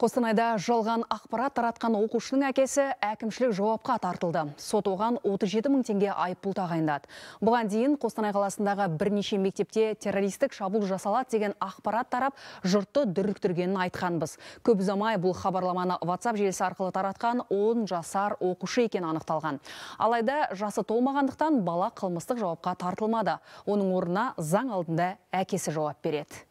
Қостанайда жалған ақпарат таратқан оқушының әкесі әкімшілік жауапқа тартылды. Сот оған 37 мың теңге айыппұл тағайындады. Бұған дейін Қостанай қаласындағы бірнеше мектепте террористік шабуыл жасалады деген ақпарат тарап, жұртты дүрліктіргенін айтқанбыз. Көп ұзамай бұл хабарламаны WhatsApp желісі арқылы таратқан 10 жасар оқушы екен анықталған. Алайда жасы толмағандықтан бала қылмыстық жауапқа тартылмады. Оның орнына заң алдында әкесі жауап береді.